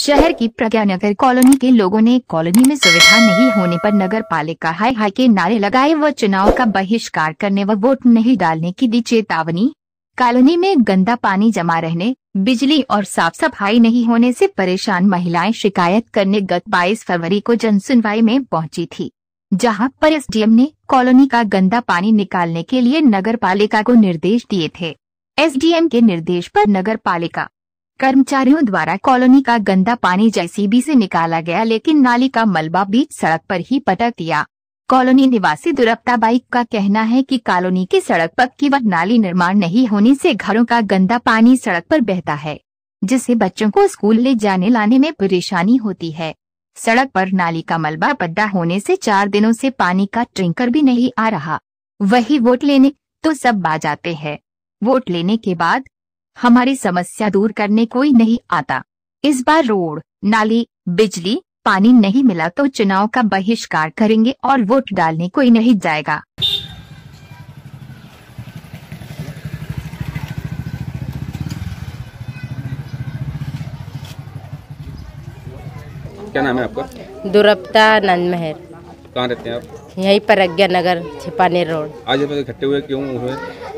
शहर की प्रज्ञानगर कॉलोनी के लोगों ने कॉलोनी में सुविधा नहीं होने पर नगर पालिका हाई हाई के नारे लगाए व चुनाव का बहिष्कार करने व वोट नहीं डालने की दी चेतावनी कॉलोनी में गंदा पानी जमा रहने बिजली और साफ सफाई नहीं होने से परेशान महिलाएं शिकायत करने गत 22 फरवरी को जन सुनवाई में पहुंची थी जहां पर एस ने कॉलोनी का गंदा पानी निकालने के लिए नगर पालिका को निर्देश दिए थे एस के निर्देश आरोप नगर पालिका कर्मचारियों द्वारा कॉलोनी का गंदा पानी जेसीबी से निकाला गया लेकिन नाली का मलबा बीच सड़क पर ही पटक दिया कॉलोनी निवासी दुरप्ता बाई का कहना है कि कॉलोनी की सड़क पक्की व नाली निर्माण नहीं होने से घरों का गंदा पानी सड़क पर बहता है जिससे बच्चों को स्कूल ले जाने लाने में परेशानी होती है सड़क पर नाली का मलबा पद्दा होने से चार दिनों से पानी का ट्रिंकर भी नहीं आ रहा वही वोट लेने तो सब आ जाते हैं वोट लेने के बाद हमारी समस्या दूर करने कोई नहीं आता इस बार रोड नाली बिजली पानी नहीं मिला तो चुनाव का बहिष्कार करेंगे और वोट डालने कोई नहीं जाएगा क्या नाम है आपका दुरप्ता नंद मेहर कहाँ रहते हैं आप यहीं पर अज्ञा नगर छिपानी रोड आज इकट्ठे हुए क्यों हुए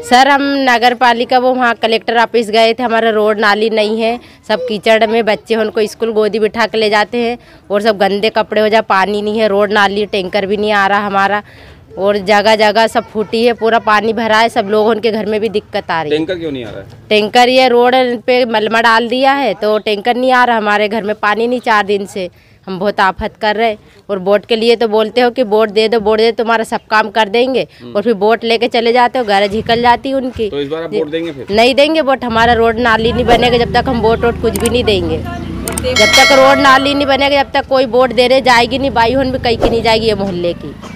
सर हम नगर पालिका वो वहाँ कलेक्टर ऑफिस गए थे हमारा रोड नाली नहीं है सब कीचड़ में बच्चे उनको स्कूल गोदी बिठा के ले जाते हैं और सब गंदे कपड़े हो जाए पानी नहीं है रोड नाली टैंकर भी नहीं आ रहा हमारा और जगह जगह सब फूटी है पूरा पानी भरा है सब लोग उनके घर में भी दिक्कत आ रही है टैंकर क्यों नहीं आ रहा है टैंकर ये रोड पे मलमा डाल दिया है तो टैंकर नहीं आ रहा हमारे घर में पानी नहीं चार दिन से हम बहुत आफत कर रहे और वोट के लिए तो बोलते हो कि वोट दे दो वोट दे दो तुम्हारा सब काम कर देंगे हम्म। और फिर वोट लेके चले जाते हो घर झिकल जाती है उनकी तो इस बार वोट देंगे फिर? नहीं देंगे वोट हमारा रोड नाली नहीं बनेगा जब तक हम वोट वोट कुछ भी नहीं देंगे जब तक रोड नाली नहीं बनेगा जब तक कोई वोट देने जाएगी नहीं बाई होन भी कहीं की नहीं जाएगी ये मोहल्ले की